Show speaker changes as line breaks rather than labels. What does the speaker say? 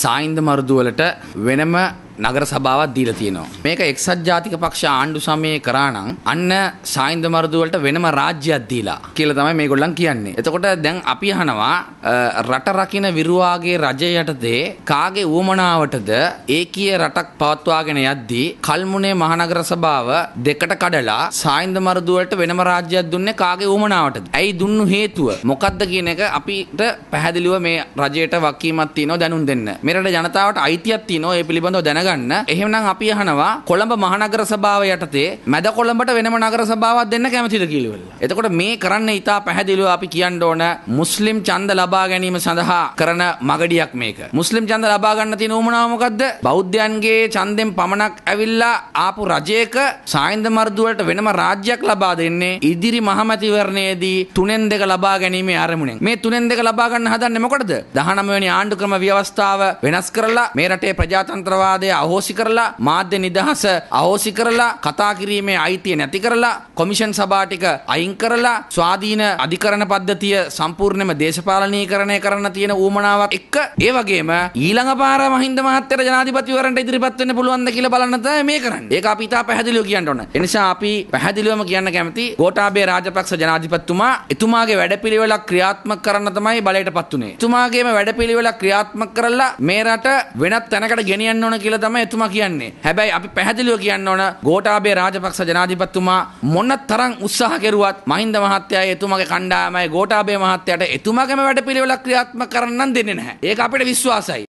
සායින්ද මරුදුවලට වෙනම නගර සභාවක් දීලා තියෙනවා. මේක එක්සත් ජාතික පක්ෂ ආණ්ඩු සමයේ කරා නම් අන්න සායින්ද මර්දුවලට වෙනම රාජ්‍යයක් දීලා කියලා තමයි මේගොල්ලන් කියන්නේ. එතකොට දැන් අපි අහනවා රට රකින්න විරුවාගේ රජය යටතේ කාගේ උවමනාවටද ඒකීය රටක් පවත්වාගෙන යද්දී කල්මුනේ මහනගර සභාව දෙකට කඩලා සායින්ද මර්දුවලට වෙනම රාජ්‍යයක් දුන්නේ කාගේ උවමනාවටද? ඇයි දුන්නු හේතුව? මොකක්ද කියන එක අපිට පැහැදිලිව මේ රජයට වකීමක් තියෙනවා දැනුම් දෙන්න. මෙරට ජනතාවට අයිතියක් තියෙනවා ඒ පිළිබඳව දැන දැනගන්න. එහෙමනම් අපි අහනවා කොළඹ මහනගර සභාව යටතේ මැද කොළඹට වෙනම නගර සභාවක් දෙන්න කැමතිද කියලා. එතකොට මේ කරන්න ඉතා පැහැදිලිව අපි කියන්න ඕන මුස්ලිම් ඡන්ද ලබා ගැනීම සඳහා කරන මගඩියක් මේක. මුස්ලිම් ඡන්ද ලබා ගන්න තියෙන උමනාව මොකද්ද? බෞද්ධයන්ගේ ඡන්දෙන් පමණක් ඇවිල්ලා ආපු රජයක සායන්ද මර්ධු වලට වෙනම රාජ්‍යයක් ලබා දෙන්නේ ඉදිරි මහමැතිවරණයේදී තුනෙන් දෙක ලබා ගැනීමේ අරමුණෙන්. මේ තුනෙන් දෙක ලබා ගන්න හදන්නේ මොකටද? 19 වෙනි ආණ්ඩුක්‍රම ව්‍යවස්ථාව වෙනස් කරලා මේ රටේ ප්‍රජාතන්ත්‍රවාදය තීරණය අහෝසි කරලා මාධ්‍ය නිදහස අහෝසි කරලා කතා කිරීමේ අයිතිය නැති කරලා කොමිෂන් සභා ටික අයින් කරලා ස්වාධීන අධිකරණ පද්ධතිය සම්පූර්ණයෙන්ම දේශපාලනීකරණය කරන්න තියෙන ඌමනාවක් එක්ක ඒ වගේම ඊළඟ පාර මහින්ද මහත්තයට ජනාධිපතිවරන්ට ඉදිරිපත් වෙන්න පුළුවන්ද කියලා බලන්න තමයි මේ කරන්නේ. ඒක අපි ඉතා පැහැදිලිව කියන්න ඕන. ඒ නිසා අපි පැහැදිලිවම කියන්න කැමති ගෝඨාභය රාජපක්ෂ ජනාධිපතිතුමා එතුමාගේ වැඩපිළිවෙලක් ක්‍රියාත්මක කරන්න තමයි බලයට පත් උනේ. එතුමාගේම වැඩපිළිවෙලක් ක්‍රියාත්මක කරලා මේ රට වෙනත් තැනකට ගෙනියන්න ඕන කියලා තමයි එතුමා කියන්නේ. හැබැයි අපි පැහැදිලිව කියන්න ඕන ගෝඨාභය රාජපක්ෂ ජනාධිපතිතුමා මොන තරම් උත්සාහ කෙරුවත් මහින්ද මහත්තයා එතුමාගේ කණ්ඩායමයි ගෝඨාභය මහත්තයාට එතුමාගේම වැඩපිළිවෙලක් ක්‍රියාත්මක කරන්න දෙන්නේ නැහැ. ඒක අපිට විශ්වාසයි.